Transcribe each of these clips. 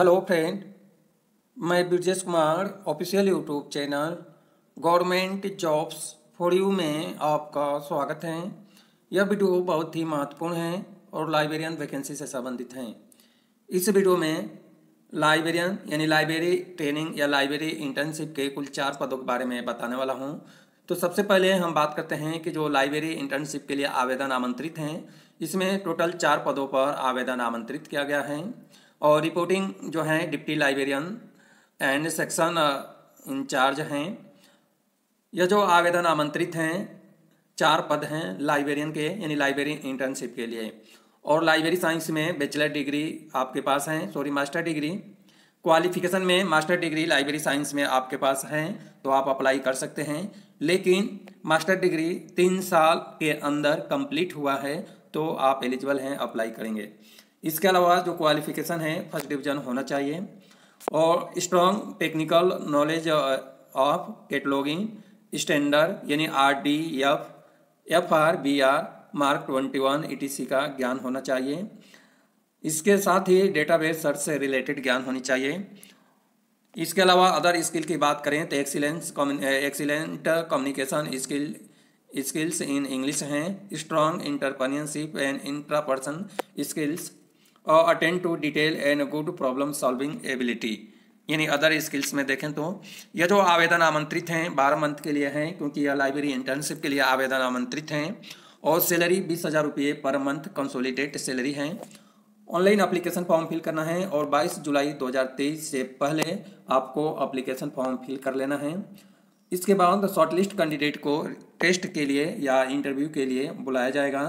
hello friend मैं Brajesh Kumar official YouTube channel government jobs for you में आपका स्वागत है यह वीडियो बहुत ही महत्वपूर्ण है और लाइब्रेरियन वैकेंसी से संबंधित हैं इस वीडियो में लाइब्रेरियन यानी लाइब्रेरी ट्रेनिंग या लाइब्रेरी इंटर्नशिप के कुल चार पदों के बारे में बताने वाला हूँ तो सबसे पहले हम बात करते हैं कि जो लाइब्रेरी इंटर्नशिप के लिए आवेदन आमंत्रित हैं इसमें टोटल चार पदों पर आवेदन आमंत्रित किया गया है और रिपोर्टिंग जो हैं deputy librarian and section incharge हैं यह जो आवेदन आमंत्रित हैं चार पद हैं लाइब्रेरियन के यानी लाइब्रेरी इंटर्नशिप के लिए और लाइब्रेरी साइंस में बैचलर डिग्री आपके पास हैं सॉरी मास्टर डिग्री क्वालिफिकेशन में मास्टर डिग्री लाइब्रेरी साइंस में आपके पास हैं तो आप अप्लाई कर सकते हैं लेकिन मास्टर डिग्री तीन साल के अंदर कंप्लीट हुआ है तो आप एलिजिबल हैं अप्लाई करेंगे इसके अलावा जो क्वालिफिकेशन है फर्स्ट डिवीजन होना चाहिए और strong technical knowledge of cataloguing standard यानी R D F F R B R MARC twenty one E T C का ज्ञान होना चाहिए इसके साथ ही डेटाबेस सर्च से रिलेटेड ज्ञान होनी चाहिए इसके अलावा अदर स्किल की बात करें तो excellence excellent communication skill skills in English हैं strong entrepreneurship and intraperson skills attend to detail and good problem solving ability यानी अदर स्किल्स में देखें तो यह जो आवेदन आमंत्रित हैं बारह मंथ के लिए हैं क्योंकि यह लाइब्रेरी इंटर्नशिप के लिए आवेदन आमंत्रित हैं और सैलरी बीस हज़ार रुपये पर मंथ कंसोलिडेट सैलरी हैं ऑनलाइन अप्लीकेशन फॉर्म फिल करना है और 22 जुलाई 2023 से पहले आपको अप्लीकेशन फॉर्म फिल कर लेना है इसके बाद शॉर्टलिस्ट कैंडिडेट को टेस्ट के लिए या इंटरव्यू के लिए बुलाया जाएगा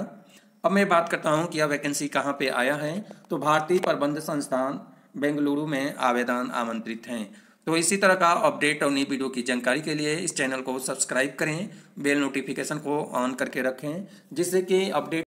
अब मैं बात करता हूँ कि यह वैकेंसी कहाँ पे आया है तो भारतीय प्रबंध संस्थान बेंगलुरु में आवेदन आमंत्रित हैं तो इसी तरह का अपडेट और नई वीडियो की जानकारी के लिए इस चैनल को सब्सक्राइब करें बेल नोटिफिकेशन को ऑन करके रखें जिससे कि अपडेट